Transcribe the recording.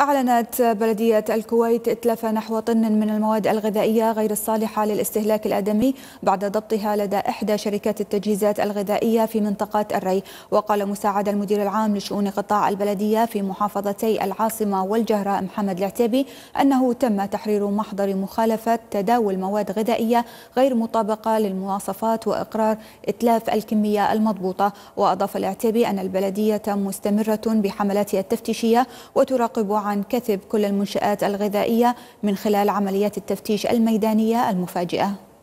أعلنت بلدية الكويت إتلاف نحو طن من المواد الغذائية غير الصالحة للاستهلاك الآدمي بعد ضبطها لدى إحدى شركات التجهيزات الغذائية في منطقة الري وقال مساعد المدير العام لشؤون قطاع البلدية في محافظتي العاصمة والجهراء محمد العتيبي أنه تم تحرير محضر مخالفة تداول مواد غذائية غير مطابقة للمواصفات وإقرار إتلاف الكمية المضبوطة وأضاف العتيبي أن البلدية مستمرة بحملاتها التفتيشية وتراقب عن كثب كل المنشآت الغذائية من خلال عمليات التفتيش الميدانية المفاجئة